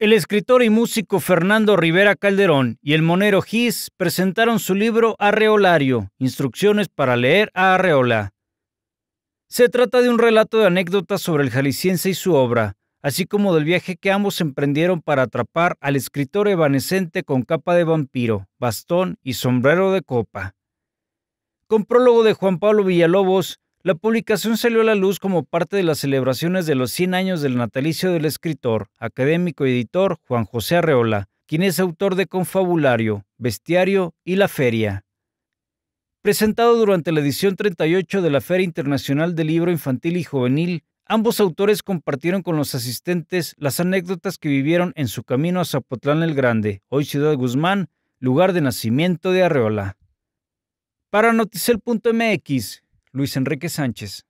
El escritor y músico Fernando Rivera Calderón y el monero Gis presentaron su libro Arreolario, Instrucciones para leer a Arreola. Se trata de un relato de anécdotas sobre el jalisciense y su obra, así como del viaje que ambos emprendieron para atrapar al escritor evanescente con capa de vampiro, bastón y sombrero de copa. Con prólogo de Juan Pablo Villalobos, la publicación salió a la luz como parte de las celebraciones de los 100 años del natalicio del escritor, académico y editor Juan José Arreola, quien es autor de Confabulario, Bestiario y La Feria. Presentado durante la edición 38 de la Feria Internacional del Libro Infantil y Juvenil, ambos autores compartieron con los asistentes las anécdotas que vivieron en su camino a Zapotlán el Grande, hoy Ciudad Guzmán, lugar de nacimiento de Arreola. Para Noticel.mx, Luis Enrique Sánchez.